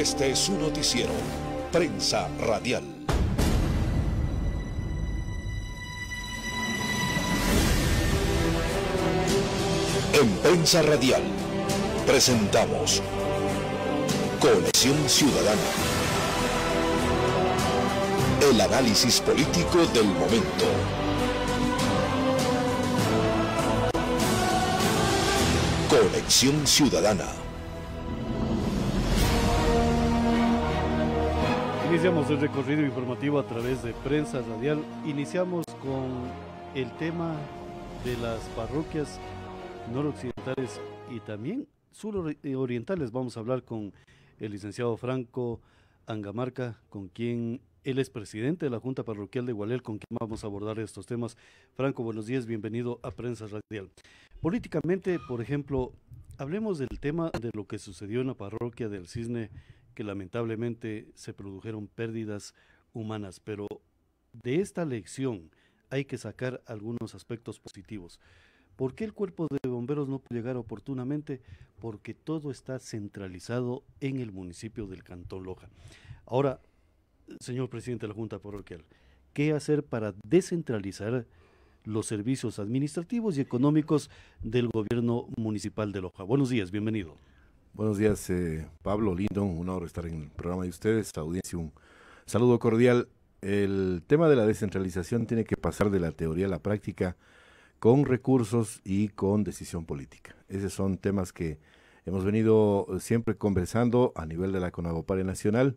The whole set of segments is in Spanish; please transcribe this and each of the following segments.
Este es su noticiero, Prensa Radial. En Prensa Radial presentamos Conexión Ciudadana. El análisis político del momento. Conexión Ciudadana. Iniciamos el este recorrido informativo a través de prensa radial. Iniciamos con el tema de las parroquias noroccidentales y también surorientales. Vamos a hablar con el licenciado Franco Angamarca, con quien él es presidente de la Junta Parroquial de Gualel, con quien vamos a abordar estos temas. Franco, buenos días, bienvenido a Prensa Radial. Políticamente, por ejemplo, hablemos del tema de lo que sucedió en la parroquia del Cisne lamentablemente se produjeron pérdidas humanas, pero de esta lección hay que sacar algunos aspectos positivos. ¿Por qué el cuerpo de bomberos no puede llegar oportunamente? Porque todo está centralizado en el municipio del Cantón Loja. Ahora, señor presidente de la Junta Parroquial, ¿qué hacer para descentralizar los servicios administrativos y económicos del gobierno municipal de Loja? Buenos días, bienvenido. Buenos días, eh, Pablo Lindon. Un honor estar en el programa de ustedes. Audiencia, un saludo cordial. El tema de la descentralización tiene que pasar de la teoría a la práctica con recursos y con decisión política. Esos son temas que hemos venido eh, siempre conversando a nivel de la Conagopare Nacional.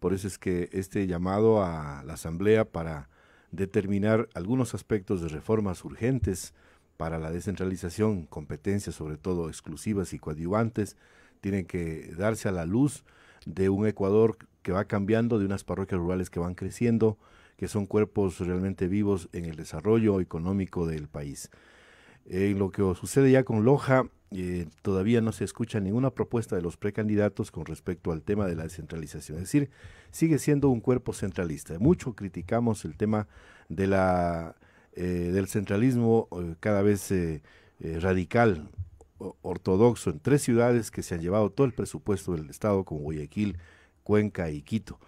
Por eso es que este llamado a la Asamblea para determinar algunos aspectos de reformas urgentes para la descentralización, competencias sobre todo exclusivas y coadyuvantes, tienen que darse a la luz de un Ecuador que va cambiando, de unas parroquias rurales que van creciendo, que son cuerpos realmente vivos en el desarrollo económico del país. En eh, lo que sucede ya con Loja, eh, todavía no se escucha ninguna propuesta de los precandidatos con respecto al tema de la descentralización. Es decir, sigue siendo un cuerpo centralista. Mucho criticamos el tema eh, del centralismo cada vez radical ortodoxo en tres ciudades que se han llevado todo el presupuesto del Estado, como Guayaquil, Cuenca y Quito.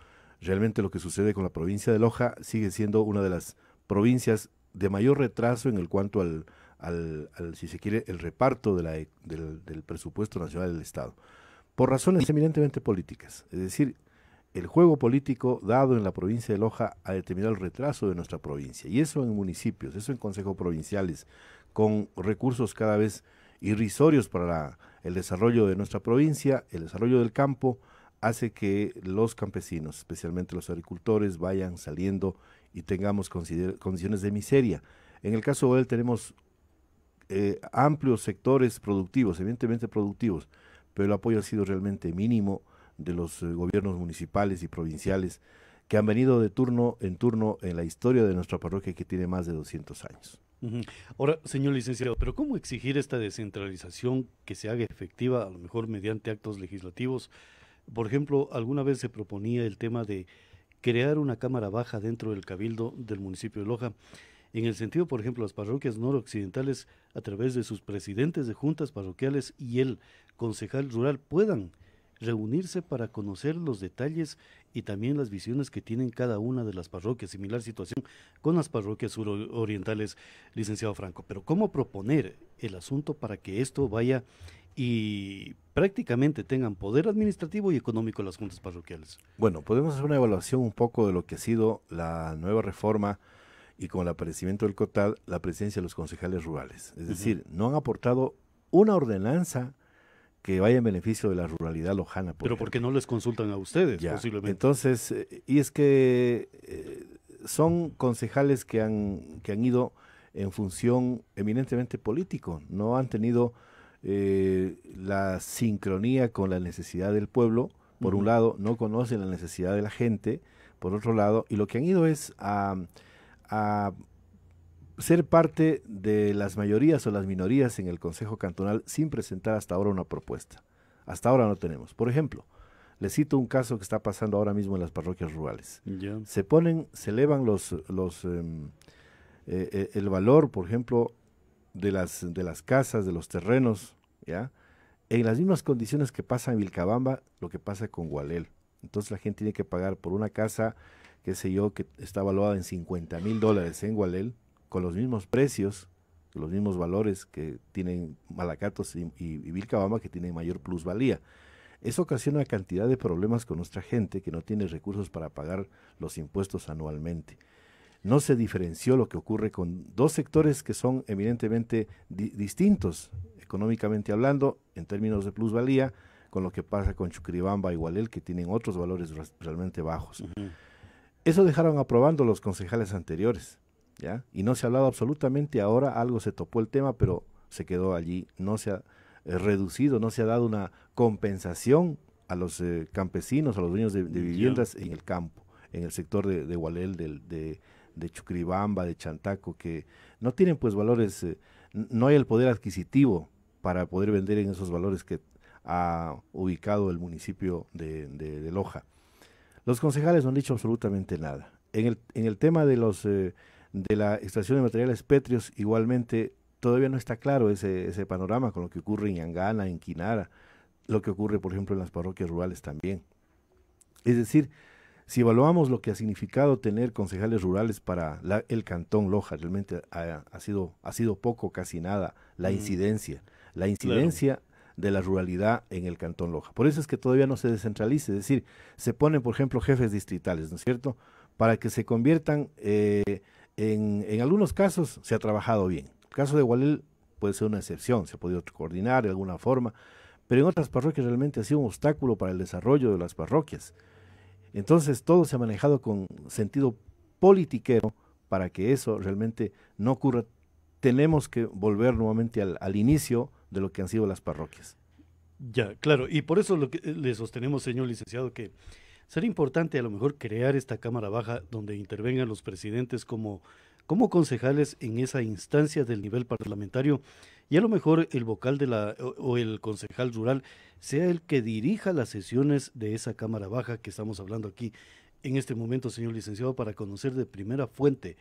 Realmente lo que sucede con la provincia de Loja sigue siendo una de las provincias de mayor retraso en el cuanto al, si se quiere, el reparto del, del presupuesto nacional del Estado. Por razones eminentemente políticas. Es decir, el juego político dado en la provincia de Loja ha determinado el retraso de nuestra provincia. Y eso en municipios, eso en consejos provinciales, con recursos cada vez irrisorios para el desarrollo de nuestra provincia, el desarrollo del campo, hace que los campesinos, especialmente los agricultores, vayan saliendo y tengamos condiciones de miseria. En el caso de él tenemos eh, amplios sectores productivos, evidentemente productivos, pero el apoyo ha sido realmente mínimo de los eh, gobiernos municipales y provinciales que han venido de turno en turno en la historia de nuestra parroquia que tiene más de 200 años. Ahora, señor licenciado, pero ¿cómo exigir esta descentralización que se haga efectiva, a lo mejor mediante actos legislativos? Por ejemplo, alguna vez se proponía el tema de crear una Cámara Baja dentro del Cabildo del municipio de Loja. En el sentido, por ejemplo, las parroquias noroccidentales, a través de sus presidentes de juntas parroquiales y el concejal rural, puedan reunirse para conocer los detalles y también las visiones que tienen cada una de las parroquias. Similar situación con las parroquias surorientales, licenciado Franco. Pero ¿cómo proponer el asunto para que esto vaya y prácticamente tengan poder administrativo y económico las juntas parroquiales? Bueno, podemos hacer una evaluación un poco de lo que ha sido la nueva reforma y con el aparecimiento del COTAD, la presencia de los concejales rurales. Es decir, no han aportado una ordenanza que vaya en beneficio de la ruralidad lojana. Pero porque no les consultan a ustedes, posiblemente. Entonces, eh, y es que eh, son concejales que han, que han ido en función eminentemente político, no han tenido eh, la sincronía con la necesidad del pueblo, por un lado, no conocen la necesidad de la gente, por otro lado, y lo que han ido es a, a ser parte de las mayorías o las minorías en el Consejo Cantonal sin presentar hasta ahora una propuesta. Hasta ahora no tenemos. Por ejemplo, le cito un caso que está pasando ahora mismo en las parroquias rurales. Se ponen, se elevan los, los em, eh, eh, el valor, por ejemplo, de las, de las casas, de los terrenos, ¿ya? En las mismas condiciones que pasa en Vilcabamba, lo que pasa con Gualel. Entonces la gente tiene que pagar por una casa, qué sé yo, que está valuada en 50 mil dólares en Gualel, con los mismos precios, los mismos valores que tienen Malacatos y, Vilcabamba, que tienen mayor plusvalía. Eso ocasiona cantidad de problemas con nuestra gente que no tiene recursos para pagar los impuestos anualmente. No se diferenció lo que ocurre con dos sectores que son eminentemente distintos, económicamente hablando, en términos de plusvalía, con lo que pasa con Chucribamba y Gualel, que tienen otros valores realmente bajos. Eso dejaron aprobando los concejales anteriores. Y no se ha hablado absolutamente, ahora algo se topó el tema, pero se quedó allí, no se ha eh, reducido, no se ha dado una compensación a los eh, campesinos, a los dueños de, viviendas en el campo, en el sector de, de Gualel, de, Chucribamba, de Chantaco, que no tienen pues valores, eh, no hay el poder adquisitivo para poder vender en esos valores que ha ubicado el municipio de, Loja. Los concejales no han dicho absolutamente nada. en el tema de los de la extracción de materiales pétreos, igualmente todavía no está claro ese, ese panorama con lo que ocurre en Yangana, en Quinara, lo que ocurre, por ejemplo, en las parroquias rurales también. Es decir, si evaluamos lo que ha significado tener concejales rurales para el cantón Loja, realmente ha, sido, ha sido poco, casi nada, la incidencia, la incidencia de la ruralidad en el cantón Loja. Por eso es que todavía no se descentralice, es decir, se ponen, por ejemplo, jefes distritales, ¿no es cierto?, para que se conviertan... Eh, en, algunos casos se ha trabajado bien. El caso de Gualel puede ser una excepción, se ha podido coordinar de alguna forma, pero en otras parroquias realmente ha sido un obstáculo para el desarrollo de las parroquias. Entonces todo se ha manejado con sentido politiquero para que eso realmente no ocurra. Tenemos que volver nuevamente al, al inicio de lo que han sido las parroquias. Ya, claro, y por eso lo que eh, le sostenemos, señor licenciado, que Será importante a lo mejor crear esta Cámara Baja donde intervengan los presidentes como, como concejales en esa instancia del nivel parlamentario y a lo mejor el vocal de la, o, o el concejal rural sea el que dirija las sesiones de esa Cámara Baja que estamos hablando aquí en este momento, señor licenciado, para conocer de primera fuente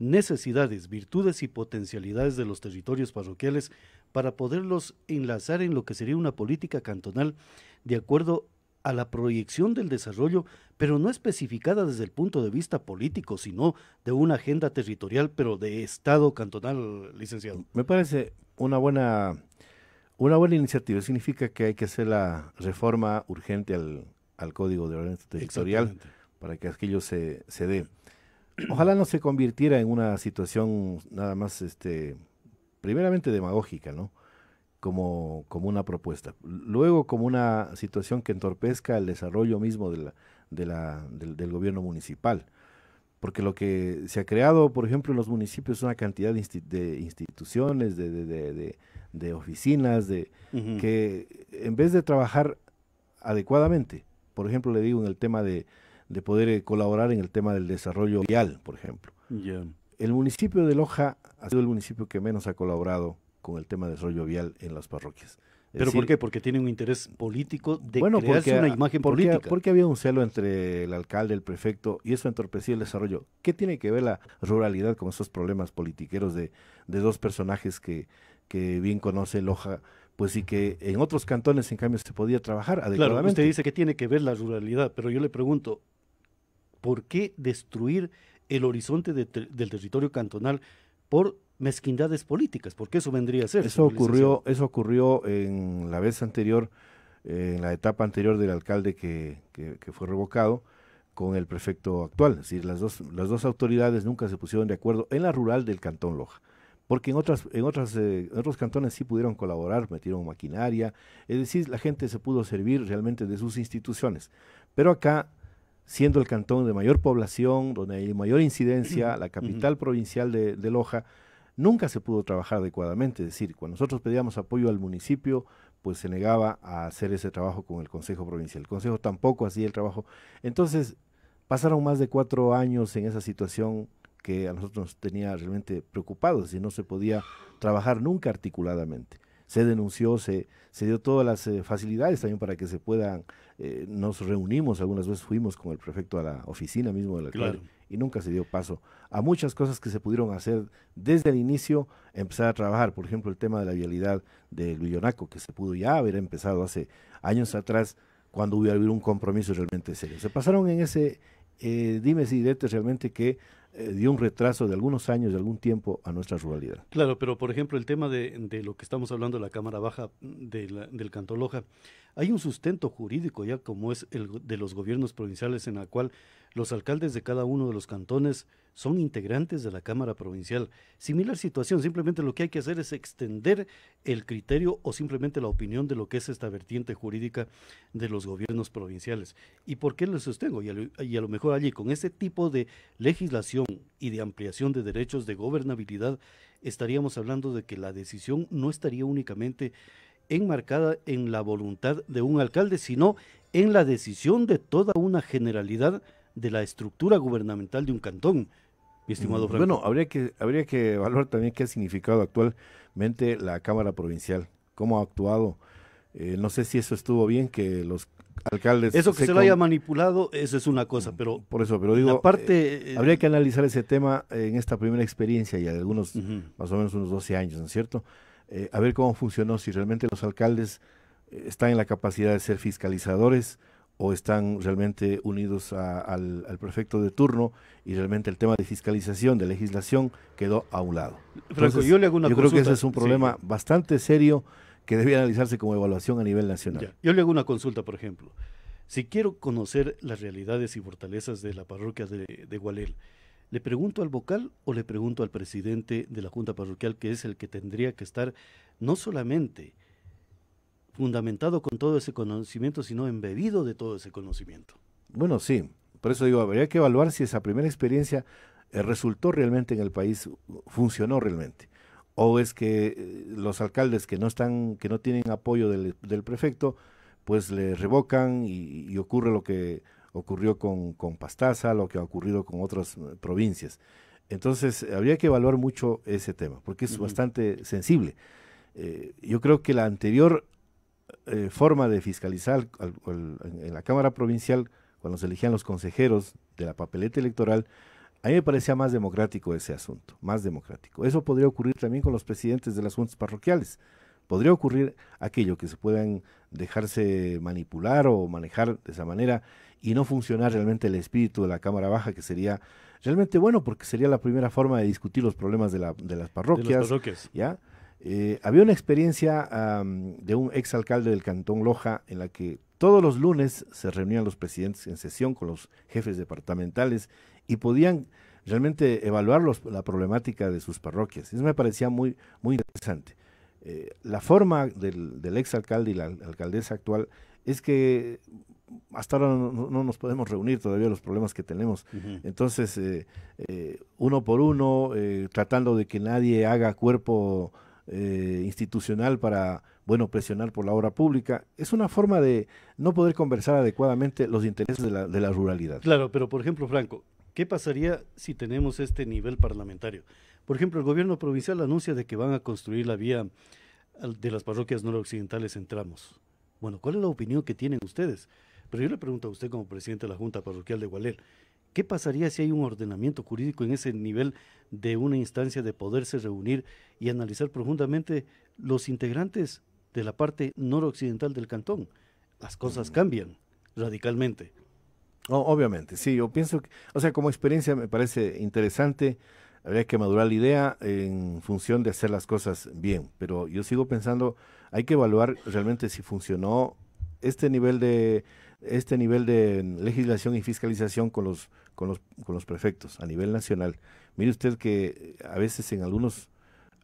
necesidades, virtudes y potencialidades de los territorios parroquiales para poderlos enlazar en lo que sería una política cantonal de acuerdo a la proyección del desarrollo, pero no especificada desde el punto de vista político, sino de una agenda territorial, pero de Estado cantonal, licenciado. Me parece una buena, una buena iniciativa. Significa que hay que hacer la reforma urgente al, Código de orden Territorial para que aquello se, se dé. Ojalá no se convirtiera en una situación nada más, este, primeramente demagógica, ¿no? como, como una propuesta. Luego como una situación que entorpezca el desarrollo mismo de la, del, gobierno municipal. Porque lo que se ha creado, por ejemplo, en los municipios es una cantidad de, instituciones, de, de, de, oficinas, de, que en vez de trabajar adecuadamente, por ejemplo, le digo en el tema de, poder eh, colaborar en el tema del desarrollo vial, por ejemplo. El municipio de Loja ha sido el municipio que menos ha colaborado con el tema de desarrollo vial en las parroquias. ¿Pero por qué? Porque tiene un interés político de bueno, porque, una imagen política. Porque había un celo entre el alcalde, el prefecto, y eso entorpecía el desarrollo. ¿Qué tiene que ver la ruralidad con esos problemas politiqueros de, dos personajes que, que bien conoce Loja, pues sí que en otros cantones, en cambio, se podía trabajar adecuadamente. Claro, usted dice que tiene que ver la ruralidad, pero yo le pregunto, ¿por qué destruir el horizonte del territorio cantonal por mezquindades políticas, porque eso vendría a ser. Eso ocurrió, eso ocurrió en la vez anterior, eh, en la etapa anterior del alcalde que, fue revocado con el prefecto actual. Es decir, las dos, las dos autoridades nunca se pusieron de acuerdo en la rural del Cantón Loja. Porque en, otras, en, otras, eh, otros cantones sí pudieron colaborar, metieron maquinaria, es decir, la gente se pudo servir realmente de sus instituciones. Pero acá siendo el cantón de mayor población, donde hay mayor incidencia, la capital provincial de, Loja, nunca se pudo trabajar adecuadamente. Es decir, cuando nosotros pedíamos apoyo al municipio, pues se negaba a hacer ese trabajo con el Consejo Provincial. El Consejo tampoco hacía el trabajo. Entonces, pasaron más de cuatro años en esa situación que a nosotros nos tenía realmente preocupados y no se podía trabajar nunca articuladamente. Se denunció, se, se dio todas las eh, facilidades también para que se puedan eh, nos reunimos, algunas veces fuimos con el prefecto a la oficina mismo de la y nunca se dio paso a muchas cosas que se pudieron hacer desde el inicio, empezar a trabajar, por ejemplo, el tema de la vialidad del Villonaco, que se pudo ya haber empezado hace años atrás cuando hubiera habido un compromiso realmente serio. Se pasaron en ese eh, dime si, y realmente que eh, dio un retraso de algunos años, de algún tiempo a nuestra ruralidad. Claro, pero por ejemplo el tema de, lo que estamos hablando de la Cámara Baja mm, del Cantoloja, Loja, hay un sustento jurídico ya como es el de los gobiernos provinciales en la cual los alcaldes de cada uno de los cantones son integrantes de la Cámara Provincial. Similar situación, simplemente lo que hay que hacer es extender el criterio o simplemente la opinión de lo que es esta vertiente jurídica de los gobiernos provinciales. ¿Y por qué lo sostengo? Y a lo, mejor allí, con ese tipo de legislación y de ampliación de derechos de gobernabilidad, estaríamos hablando de que la decisión no estaría únicamente enmarcada en la voluntad de un alcalde, sino en la decisión de toda una generalidad de la estructura gubernamental de un cantón, bueno, habría que, habría que evaluar también qué ha significado actualmente la Cámara Provincial, cómo ha actuado. Eh, no sé si eso estuvo bien, que los alcaldes... Eso que se, lo haya manipulado, eso es una cosa, pero... Por eso, pero digo, eh, eh, habría que analizar ese tema en esta primera experiencia, ya de algunos, más o menos unos 12 años, ¿no es cierto? a ver cómo funcionó, si realmente los alcaldes están en la capacidad de ser fiscalizadores, o están realmente unidos al, prefecto de turno y realmente el tema de fiscalización, de legislación, quedó a un lado. yo le hago una yo creo que ese es un problema bastante serio que debía analizarse como evaluación a nivel nacional. Yo le hago una consulta, por ejemplo. Si quiero conocer las realidades y fortalezas de la parroquia de, de Gualel, ¿le pregunto al vocal o le pregunto al presidente de la Junta Parroquial, que es el que tendría que estar no solamente fundamentado con todo ese conocimiento, sino embebido de todo ese conocimiento. Bueno, sí, por eso digo, habría que evaluar si esa primera experiencia eh, resultó realmente en el país, funcionó realmente. O es que eh, los alcaldes que no están, que no tienen apoyo del, prefecto, pues le revocan y, ocurre lo que ocurrió con, Pastaza, lo que ha ocurrido con otras eh, provincias. Entonces, habría que evaluar mucho ese tema, porque es bastante sensible. yo creo que la anterior eh, forma de fiscalizar en la Cámara Provincial, cuando se elegían los consejeros de la papeleta electoral, a mí me parecía más democrático ese asunto, más democrático. Eso podría ocurrir también con los presidentes de las juntas parroquiales. Podría ocurrir aquello que se puedan dejarse manipular o manejar de esa manera y no funcionar realmente el espíritu de la Cámara Baja, que sería realmente bueno porque sería la primera forma de discutir los problemas de, la, las parroquias. De las parroquias. ¿ya? Eh, había una experiencia de un exalcalde del Cantón Loja en la que todos los lunes se reunían los presidentes en sesión con los jefes departamentales y podían realmente evaluar la problemática de sus parroquias. Eso me parecía muy, muy interesante. Eh, la forma del, exalcalde y la alcaldesa actual es que hasta ahora no, nos podemos reunir todavía los problemas que tenemos. Entonces, eh, uno por uno, tratando de que nadie haga cuerpo eh, institucional para, bueno, presionar por la obra pública. Es una forma de no poder conversar adecuadamente los intereses de la, de la ruralidad. Claro, pero por ejemplo, Franco, ¿qué pasaría si tenemos este nivel parlamentario? Por ejemplo, el gobierno provincial anuncia de que van a construir la vía de las parroquias noroccidentales en tramos. Bueno, ¿cuál es la opinión que tienen ustedes? Pero yo le pregunto a usted como presidente de la Junta Parroquial de Gualel, ¿Qué pasaría si hay un ordenamiento jurídico en ese nivel de una instancia de poderse reunir y analizar profundamente los integrantes de la parte noroccidental del cantón? Las cosas mm. cambian radicalmente. obviamente, sí, yo pienso que, o sea, como experiencia me parece interesante, habría que madurar la idea en función de hacer las cosas bien, pero yo sigo pensando, hay que evaluar realmente si funcionó este nivel de, este nivel de legislación y fiscalización con los, con los, con los prefectos a nivel nacional. Mire usted que eh, a veces en algunos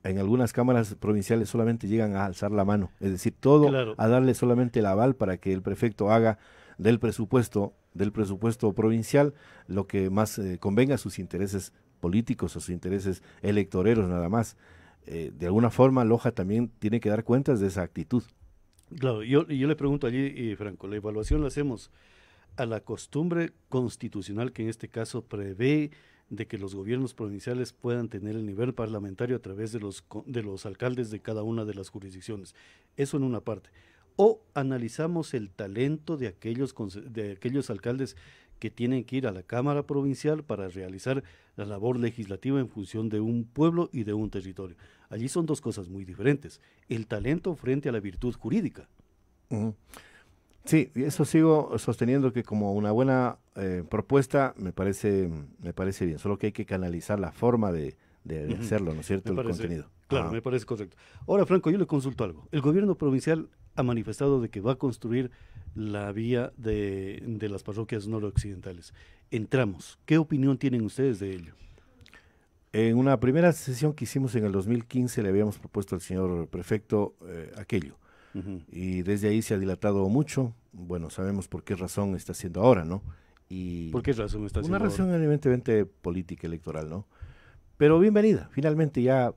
en algunas cámaras provinciales solamente llegan a alzar la mano, es decir, todo a darle solamente el aval para que el prefecto haga del presupuesto del presupuesto provincial lo que más eh, convenga a sus intereses políticos, a sus intereses electoreros nada más. Eh, de alguna forma Loja también tiene que dar cuentas de esa actitud. Claro, yo, le pregunto allí, Franco, la evaluación la hacemos a la costumbre constitucional que en este caso prevé de que los gobiernos provinciales puedan tener el nivel parlamentario a través de los, de los alcaldes de cada una de las jurisdicciones. Eso en una parte. O analizamos el talento de aquellos, de aquellos alcaldes que tienen que ir a la Cámara Provincial para realizar la labor legislativa en función de un pueblo y de un territorio. Allí son dos cosas muy diferentes, el talento frente a la virtud jurídica. Sí, eso sigo sosteniendo que como una buena eh, propuesta me parece, me parece bien, solo que hay que canalizar la forma de, hacerlo, ¿no es cierto? el contenido. Claro, me parece correcto. Ahora, Franco, yo le consulto algo. El gobierno provincial ha manifestado de que va a construir la vía de, las parroquias noroccidentales. Entramos. ¿Qué opinión tienen ustedes de ello? En una primera sesión que hicimos en el 2015 le habíamos propuesto al señor prefecto eh, aquello. Y desde ahí se ha dilatado mucho. Bueno, sabemos por qué razón está haciendo ahora, ¿no? Y ¿Por qué razón está haciendo Una razón evidentemente política electoral, ¿no? Pero bienvenida. Finalmente ya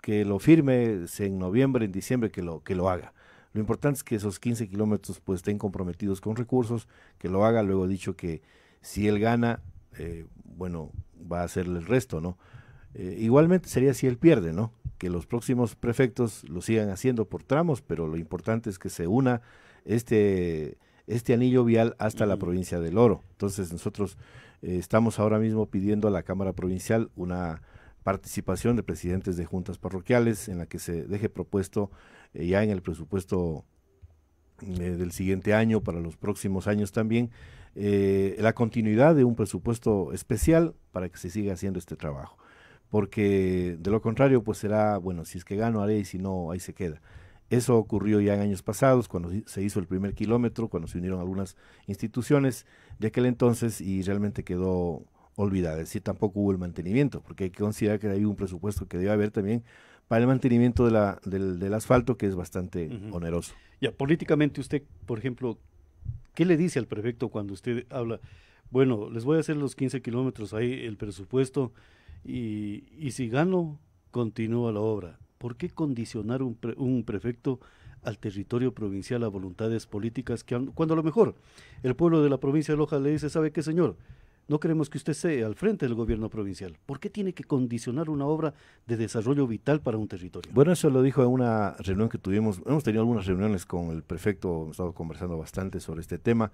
que lo firme en noviembre, en diciembre, que lo, que lo haga. Lo importante es que esos 15 kilómetros pues estén comprometidos con recursos, que lo haga, luego dicho que si él gana, eh, bueno, va a hacerle el resto, ¿no? Eh, igualmente sería si él pierde, ¿no? Que los próximos prefectos lo sigan haciendo por tramos, pero lo importante es que se una este, este anillo vial hasta la provincia del Oro. Entonces nosotros eh, estamos ahora mismo pidiendo a la Cámara Provincial una participación de presidentes de juntas parroquiales en la que se deje propuesto eh, ya en el presupuesto eh, del siguiente año, para los próximos años también, eh, la continuidad de un presupuesto especial para que se siga haciendo este trabajo. Porque de lo contrario, pues será, bueno, si es que gano, haré y si no, ahí se queda. Eso ocurrió ya en años pasados, cuando se hizo el primer kilómetro, cuando se unieron algunas instituciones de aquel entonces y realmente quedó olvidada. Es decir, tampoco hubo el mantenimiento, porque hay que considerar que hay un presupuesto que debe haber también para el mantenimiento de la, del, asfalto, que es bastante oneroso. Ya, políticamente usted, por ejemplo, ¿qué le dice al prefecto cuando usted habla? Bueno, les voy a hacer los 15 kilómetros ahí, el presupuesto, y, si gano, continúa la obra. ¿Por qué condicionar un, un prefecto al territorio provincial a voluntades políticas que, cuando a lo mejor el pueblo de la provincia de Loja le dice, ¿sabe qué, señor? No queremos que usted sea al frente del gobierno provincial. ¿Por qué tiene que condicionar una obra de desarrollo vital para un territorio? Bueno, eso lo dijo en una reunión que tuvimos. Hemos tenido algunas reuniones con el prefecto, hemos estado conversando bastante sobre este tema.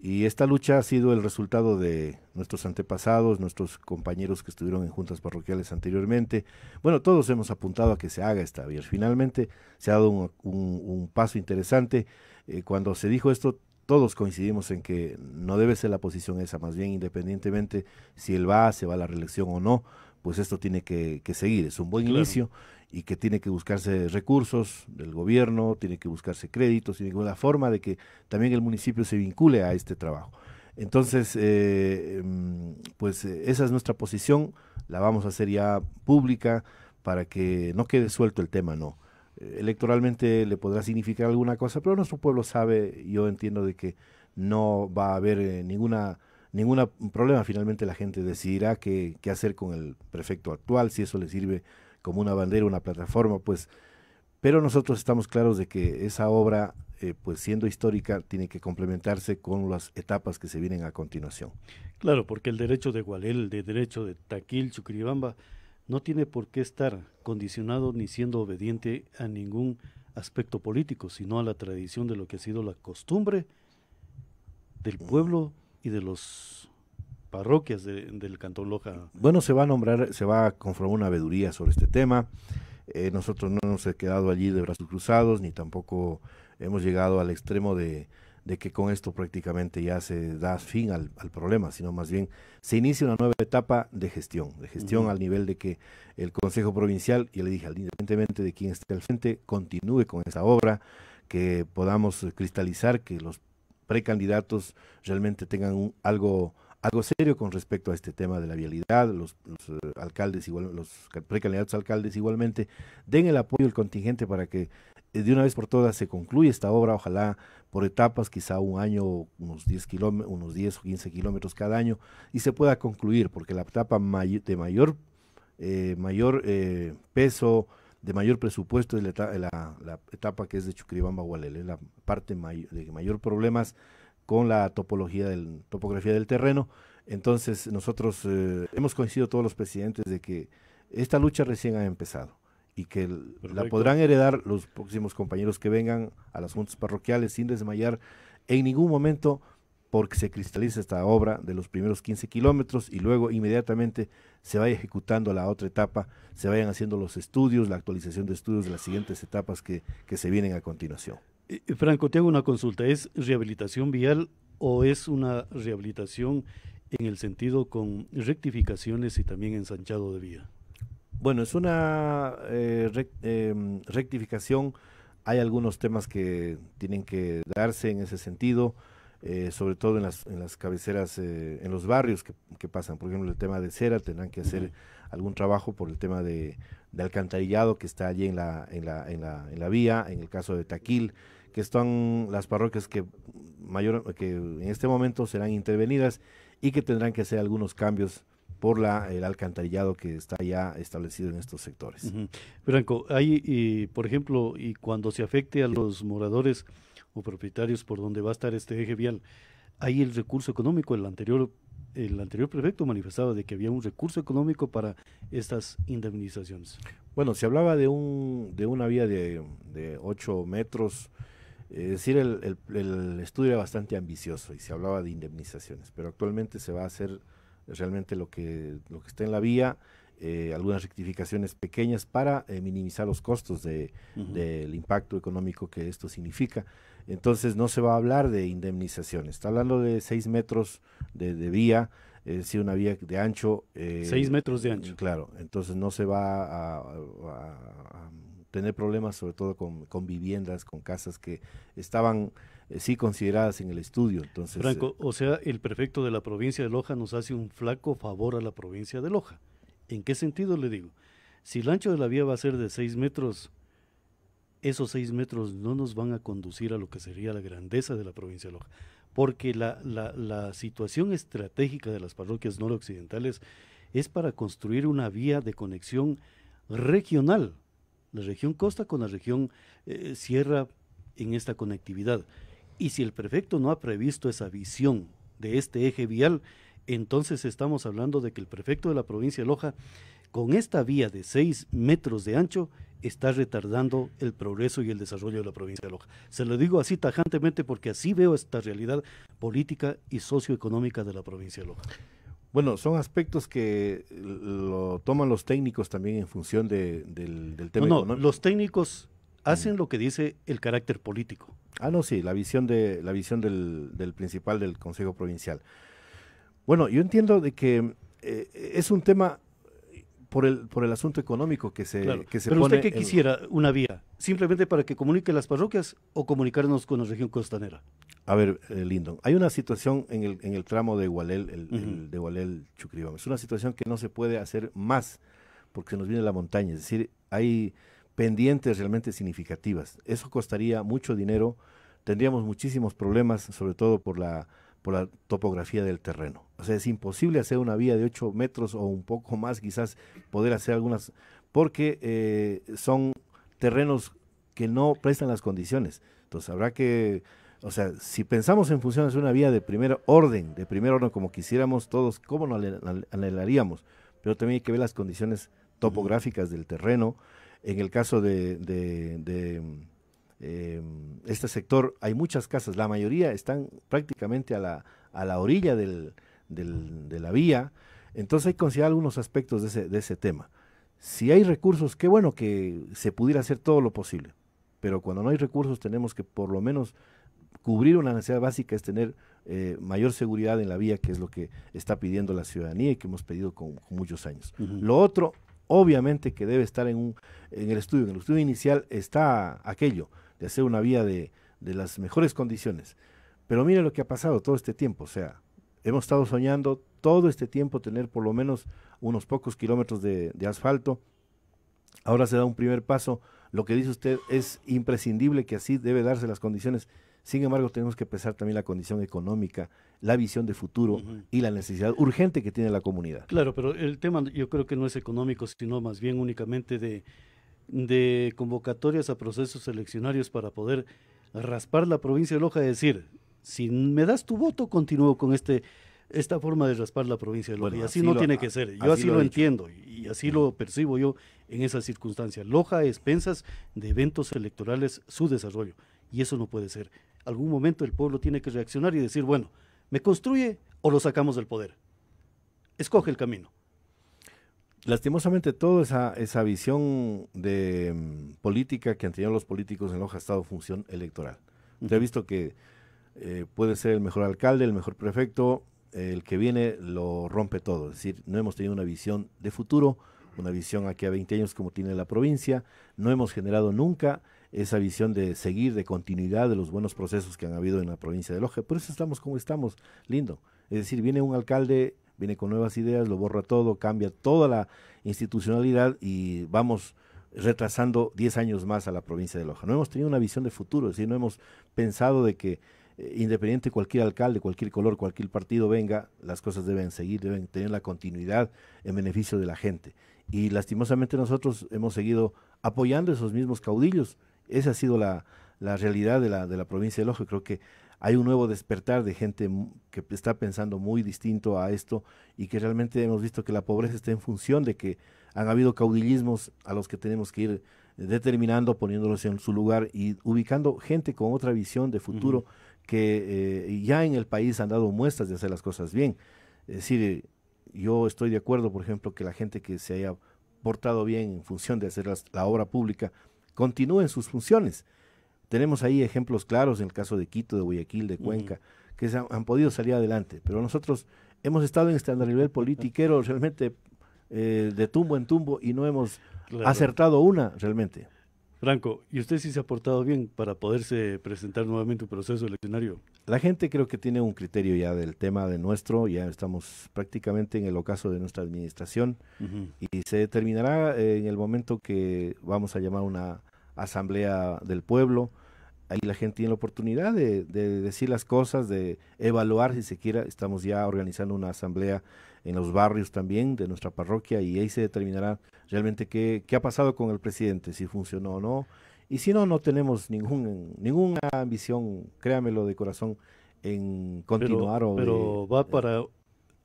Y esta lucha ha sido el resultado de nuestros antepasados, nuestros compañeros que estuvieron en juntas parroquiales anteriormente. Bueno, todos hemos apuntado a que se haga esta vía. Finalmente se ha dado un, paso interesante. Eh, cuando se dijo esto, todos coincidimos en que no debe ser la posición esa, más bien independientemente si él va, se va a la reelección o no, pues esto tiene que, seguir, es un buen inicio y que tiene que buscarse recursos del gobierno, tiene que buscarse créditos, y que la forma de que también el municipio se vincule a este trabajo. Entonces, eh, em, pues eh, esa es nuestra posición, la vamos a hacer ya pública para que no quede suelto el tema, no electoralmente le podrá significar alguna cosa, pero nuestro pueblo sabe, yo entiendo de que no va a haber eh, ninguna ningún problema. Finalmente la gente decidirá qué, qué, hacer con el prefecto actual, si eso le sirve como una bandera, una plataforma, pues. Pero nosotros estamos claros de que esa obra, eh, pues siendo histórica, tiene que complementarse con las etapas que se vienen a continuación. Claro, porque el derecho de Gualel, el derecho de Taquil, Chuquiribamba, no tiene por qué estar condicionado ni siendo obediente a ningún aspecto político, sino a la tradición de lo que ha sido la costumbre del pueblo y de los parroquias del Cantón Loja. Bueno, se va a nombrar, se va a conformar una veeduría sobre este tema. Eh, nosotros no nos hemos quedado allí de brazos cruzados, ni tampoco hemos llegado al extremo de, de que con esto prácticamente ya se da fin al, problema, sino más bien se inicia una nueva etapa de gestión, de gestión al nivel de que el Consejo Provincial, y le dije, independientemente de quién esté al frente, continúe con esa obra, que podamos cristalizar que los precandidatos realmente tengan algo algo serio con respecto a este tema de la vialidad, los, eh, alcaldes igual, los precandidatos alcaldes igualmente den el apoyo el contingente para que eh, de una vez por todas se concluye esta obra, ojalá por etapas, quizá un año, unos 10, unos 10 o 15 kilómetros cada año, y se pueda concluir, porque la etapa de mayor, eh, eh, peso, de mayor presupuesto es la, etapa, que es de chucribamba gualel es la parte de mayor problemas con la topología topografía del terreno. Entonces nosotros hemos coincidido todos los presidentes de que esta lucha recién ha empezado y que la podrán heredar los próximos compañeros que vengan a las juntas parroquiales sin desmayar en ningún momento porque se cristaliza esta obra de los primeros 15 kilómetros y luego inmediatamente se vaya ejecutando la otra etapa, se vayan haciendo los estudios, la actualización de estudios de las siguientes etapas que, se vienen a continuación. Eh, eh, Franco, te hago una consulta, ¿es rehabilitación vial o es una rehabilitación en el sentido con rectificaciones y también ensanchado de vía? Bueno, es una eh, em, rectificación. Hay algunos temas que tienen que darse en ese sentido, eh, sobre todo en las, en las cabeceras, eh, en los barrios que, pasan. Por ejemplo, el tema de cera, tendrán que hacer algún trabajo por el tema de, alcantarillado que está allí en la, en la, en, la, vía, en el caso de Taquil, que están las parroquias que, mayor, que en este momento serán intervenidas y que tendrán que hacer algunos cambios por la, el alcantarillado que está ya establecido en estos sectores. Franco, hay, por ejemplo, y cuando se afecte a los moradores o propietarios por donde va a estar este eje vial, hay el recurso económico, el anterior el anterior prefecto manifestaba de que había un recurso económico para estas indemnizaciones. Bueno, se hablaba de, un, de una vía de, de 8 metros, es decir, el, estudio era bastante ambicioso y se hablaba de indemnizaciones, pero actualmente se va a hacer realmente lo que, lo que está en la vía, eh, algunas rectificaciones pequeñas para eh, minimizar los costos de, del impacto económico que esto significa. Entonces no se va a hablar de indemnizaciones, está hablando de 6 metros de, vía, es decir, una vía de ancho. 6 eh, metros de ancho. Claro, entonces no se va a, tener problemas sobre todo con viviendas, con casas que estaban eh, sí consideradas en el estudio. Entonces, Franco, eh, o sea, el prefecto de la provincia de Loja nos hace un flaco favor a la provincia de Loja. ¿En qué sentido le digo? Si el ancho de la vía va a ser de 6 metros, esos 6 metros no nos van a conducir a lo que sería la grandeza de la provincia de Loja, porque la, situación estratégica de las parroquias noroccidentales es para construir una vía de conexión regional, la región costa con la región eh, sierra en esta conectividad. Y si el prefecto no ha previsto esa visión de este eje vial, entonces estamos hablando de que el prefecto de la provincia de Loja, con esta vía de 6 metros de ancho, está retardando el progreso y el desarrollo de la provincia de Loja. Se lo digo así tajantemente porque así veo esta realidad política y socioeconómica de la provincia de Loja. Bueno, son aspectos que lo toman los técnicos también en función de, del, del, tema. No, no, los técnicos hacen lo que dice el carácter político. Ah, no, sí, la visión, de, la visión del, principal del Consejo Provincial. Bueno, yo entiendo de que eh, es un tema por el, por el asunto económico que se, claro. que se Pero usted qué quisiera una vía, simplemente para que comunique las parroquias o comunicarnos con la región costanera. A ver, eh, Lindon, hay una situación en el, tramo de Gualel, el, de Gualel Chucribán. Es una situación que no se puede hacer más porque nos viene la montaña. Es decir, hay pendientes realmente significativas. Eso costaría mucho dinero, tendríamos muchísimos problemas, sobre todo por la, por la topografía del terreno. O sea, es imposible hacer una vía de 8 metros o un poco más, quizás poder hacer algunas, porque eh, son terrenos que no prestan las condiciones. Entonces habrá que, o sea, si pensamos en función de una vía de primer orden, de primer orden como quisiéramos todos, ¿cómo no anhelaríamos? Pero también hay que ver las condiciones topográficas del terreno, en el caso de, em, este sector hay muchas casas, la mayoría están prácticamente a la, orilla de la vía, entonces hay que considerar algunos aspectos de ese, tema. Si hay recursos, qué bueno que se pudiera hacer todo lo posible, pero cuando no hay recursos tenemos que por lo menos cubrir una necesidad básica es tener eh, mayor seguridad en la vía, que es lo que está pidiendo la ciudadanía y que hemos pedido con, muchos años. Lo otro, obviamente que debe estar en, un, en el estudio, en el estudio inicial está aquello de hacer una vía de, las mejores condiciones. Pero mire lo que ha pasado todo este tiempo, o sea, hemos estado soñando todo este tiempo tener por lo menos unos pocos kilómetros de, de asfalto, ahora se da un primer paso, lo que dice usted es imprescindible que así debe darse las condiciones sin embargo, tenemos que pensar también la condición económica, la visión de futuro y la necesidad urgente que tiene la comunidad. Claro, pero el tema yo creo que no es económico, sino más bien únicamente de, convocatorias a procesos eleccionarios para poder raspar la provincia de Loja y decir, si me das tu voto, continúo con este esta forma de raspar la provincia de Loja. y así, no tiene que ser. Yo así, lo, entiendo y así lo percibo yo en esas circunstancia, Loja a expensas de eventos electorales, su desarrollo. Y eso no puede ser algún momento el pueblo tiene que reaccionar y decir, bueno, ¿me construye o lo sacamos del poder? Escoge el camino. Lastimosamente, toda esa, visión de mm, política que han tenido los políticos en hoja ha estado función electoral. ha visto que eh, puede ser el mejor alcalde, el mejor prefecto, el que viene lo rompe todo. Es decir, no hemos tenido una visión de futuro, una visión aquí a 20 años como tiene la provincia, no hemos generado nunca esa visión de seguir, de continuidad de los buenos procesos que han habido en la provincia de Loja. Por eso estamos como estamos, lindo. Es decir, viene un alcalde, viene con nuevas ideas, lo borra todo, cambia toda la institucionalidad y vamos retrasando 10 años más a la provincia de Loja. No hemos tenido una visión de futuro, es decir, no hemos pensado de que eh, independiente cualquier alcalde, cualquier color, cualquier partido venga, las cosas deben seguir, deben tener la continuidad en beneficio de la gente. Y lastimosamente nosotros hemos seguido apoyando esos mismos caudillos esa ha sido la, realidad de la, provincia de Loja. Creo que hay un nuevo despertar de gente que está pensando muy distinto a esto y que realmente hemos visto que la pobreza está en función de que han habido caudillismos a los que tenemos que ir determinando, poniéndolos en su lugar y ubicando gente con otra visión de futuro que eh, ya en el país han dado muestras de hacer las cosas bien. Es decir, eh, yo estoy de acuerdo, por ejemplo, que la gente que se haya portado bien en función de hacer la obra pública continúen sus funciones. Tenemos ahí ejemplos claros en el caso de Quito, de Guayaquil, de Cuenca, que han, podido salir adelante, pero nosotros hemos estado en este nivel politiquero realmente eh, de tumbo en tumbo y no hemos acertado una realmente. Franco, ¿y usted sí se ha portado bien para poderse presentar nuevamente un proceso eleccionario? la gente creo que tiene un criterio ya del tema de nuestro, ya estamos prácticamente en el ocaso de nuestra administración y se determinará eh, en el momento que vamos a llamar una asamblea del pueblo. Ahí la gente tiene la oportunidad de, decir las cosas, de evaluar si se quiera. Estamos ya organizando una asamblea en los barrios también de nuestra parroquia y ahí se determinará realmente qué, qué ha pasado con el presidente, si funcionó o no y si no, no tenemos ningún, ninguna ambición, créamelo de corazón, en continuar pero, Pero va eh, para...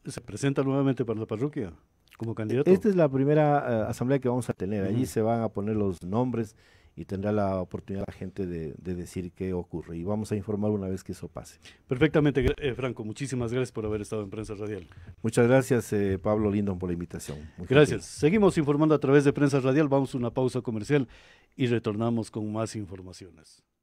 ¿Se presenta nuevamente para la parroquia como candidato? Esta es la primera eh, asamblea que vamos a tener. Allí se van a poner los nombres y tendrá la oportunidad la gente de, decir qué ocurre. Y vamos a informar una vez que eso pase. Perfectamente, eh, Franco. Muchísimas gracias por haber estado en Prensa Radial. Muchas gracias, eh, Pablo Lindon, por la invitación. gracias. Seguimos informando a través de Prensa Radial. Vamos a una pausa comercial y retornamos con más informaciones.